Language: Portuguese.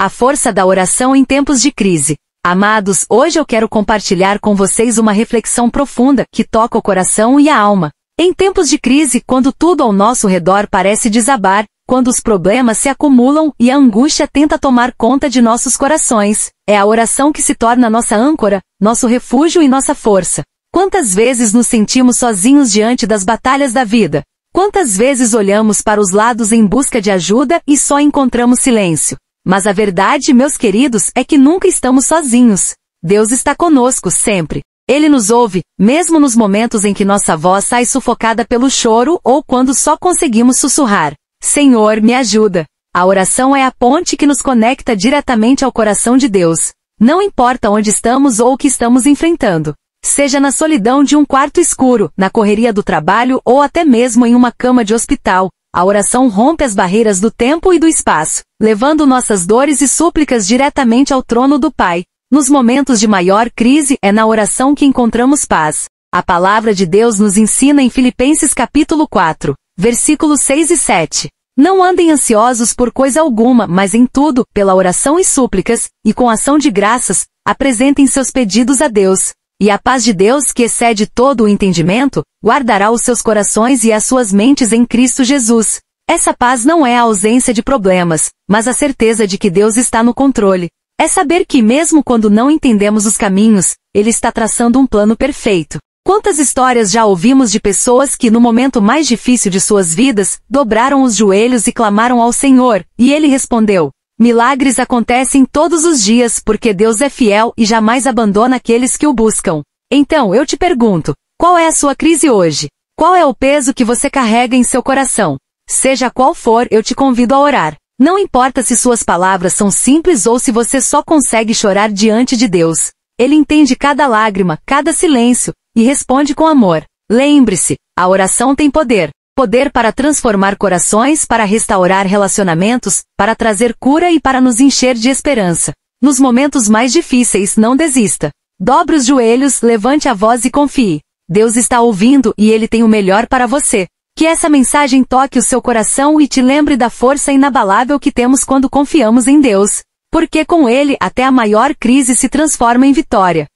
A força da oração em tempos de crise. Amados, hoje eu quero compartilhar com vocês uma reflexão profunda que toca o coração e a alma. Em tempos de crise, quando tudo ao nosso redor parece desabar, quando os problemas se acumulam e a angústia tenta tomar conta de nossos corações, é a oração que se torna nossa âncora, nosso refúgio e nossa força. Quantas vezes nos sentimos sozinhos diante das batalhas da vida? Quantas vezes olhamos para os lados em busca de ajuda e só encontramos silêncio? Mas a verdade, meus queridos, é que nunca estamos sozinhos. Deus está conosco sempre. Ele nos ouve, mesmo nos momentos em que nossa voz sai sufocada pelo choro ou quando só conseguimos sussurrar. Senhor, me ajuda. A oração é a ponte que nos conecta diretamente ao coração de Deus. Não importa onde estamos ou o que estamos enfrentando. Seja na solidão de um quarto escuro, na correria do trabalho ou até mesmo em uma cama de hospital, a oração rompe as barreiras do tempo e do espaço, levando nossas dores e súplicas diretamente ao trono do Pai. Nos momentos de maior crise é na oração que encontramos paz. A palavra de Deus nos ensina em Filipenses capítulo 4, versículos 6 e 7. Não andem ansiosos por coisa alguma, mas em tudo, pela oração e súplicas, e com ação de graças, apresentem seus pedidos a Deus. E a paz de Deus, que excede todo o entendimento, guardará os seus corações e as suas mentes em Cristo Jesus. Essa paz não é a ausência de problemas, mas a certeza de que Deus está no controle. É saber que mesmo quando não entendemos os caminhos, Ele está traçando um plano perfeito. Quantas histórias já ouvimos de pessoas que no momento mais difícil de suas vidas, dobraram os joelhos e clamaram ao Senhor, e Ele respondeu, Milagres acontecem todos os dias porque Deus é fiel e jamais abandona aqueles que o buscam. Então eu te pergunto, qual é a sua crise hoje? Qual é o peso que você carrega em seu coração? Seja qual for, eu te convido a orar. Não importa se suas palavras são simples ou se você só consegue chorar diante de Deus. Ele entende cada lágrima, cada silêncio, e responde com amor. Lembre-se, a oração tem poder poder para transformar corações, para restaurar relacionamentos, para trazer cura e para nos encher de esperança. Nos momentos mais difíceis, não desista. Dobre os joelhos, levante a voz e confie. Deus está ouvindo e Ele tem o melhor para você. Que essa mensagem toque o seu coração e te lembre da força inabalável que temos quando confiamos em Deus. Porque com Ele até a maior crise se transforma em vitória.